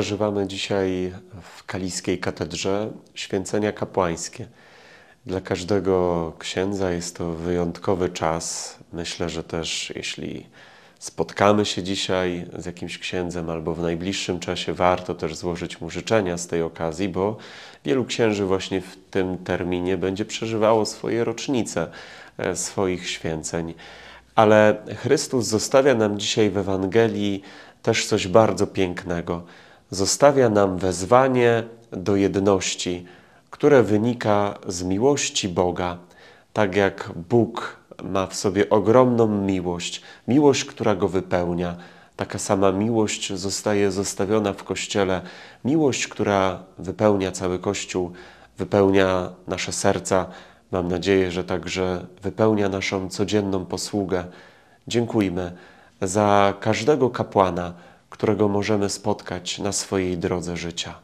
przeżywamy dzisiaj w Kaliskiej Katedrze święcenia kapłańskie. Dla każdego księdza jest to wyjątkowy czas. Myślę, że też jeśli spotkamy się dzisiaj z jakimś księdzem albo w najbliższym czasie, warto też złożyć mu życzenia z tej okazji, bo wielu księży właśnie w tym terminie będzie przeżywało swoje rocznice e, swoich święceń. Ale Chrystus zostawia nam dzisiaj w Ewangelii też coś bardzo pięknego zostawia nam wezwanie do jedności, które wynika z miłości Boga, tak jak Bóg ma w sobie ogromną miłość, miłość, która go wypełnia. Taka sama miłość zostaje zostawiona w Kościele, miłość, która wypełnia cały Kościół, wypełnia nasze serca. Mam nadzieję, że także wypełnia naszą codzienną posługę. Dziękujmy za każdego kapłana, którego możemy spotkać na swojej drodze życia.